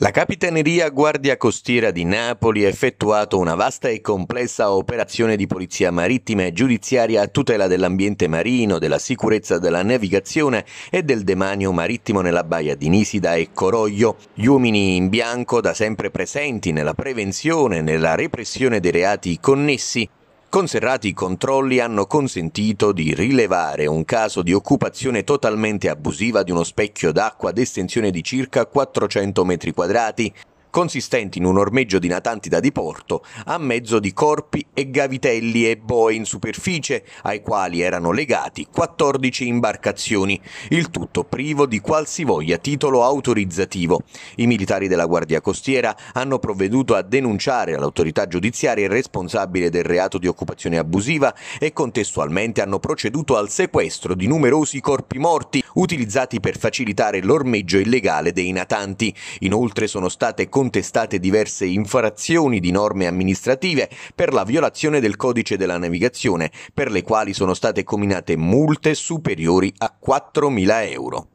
La Capitaneria Guardia Costiera di Napoli ha effettuato una vasta e complessa operazione di polizia marittima e giudiziaria a tutela dell'ambiente marino, della sicurezza della navigazione e del demanio marittimo nella baia di Nisida e Coroglio. Gli uomini in bianco, da sempre presenti nella prevenzione e nella repressione dei reati connessi, Conserrati i controlli hanno consentito di rilevare un caso di occupazione totalmente abusiva di uno specchio d'acqua d'estensione di circa 400 metri quadrati consistenti in un ormeggio di natanti da diporto a mezzo di corpi e gavitelli e boe in superficie ai quali erano legati 14 imbarcazioni, il tutto privo di qualsivoglia titolo autorizzativo. I militari della Guardia Costiera hanno provveduto a denunciare all'autorità giudiziaria il responsabile del reato di occupazione abusiva e contestualmente hanno proceduto al sequestro di numerosi corpi morti utilizzati per facilitare l'ormeggio illegale dei natanti. Inoltre sono state con contestate diverse infrazioni di norme amministrative per la violazione del codice della navigazione, per le quali sono state combinate multe superiori a 4.000 euro.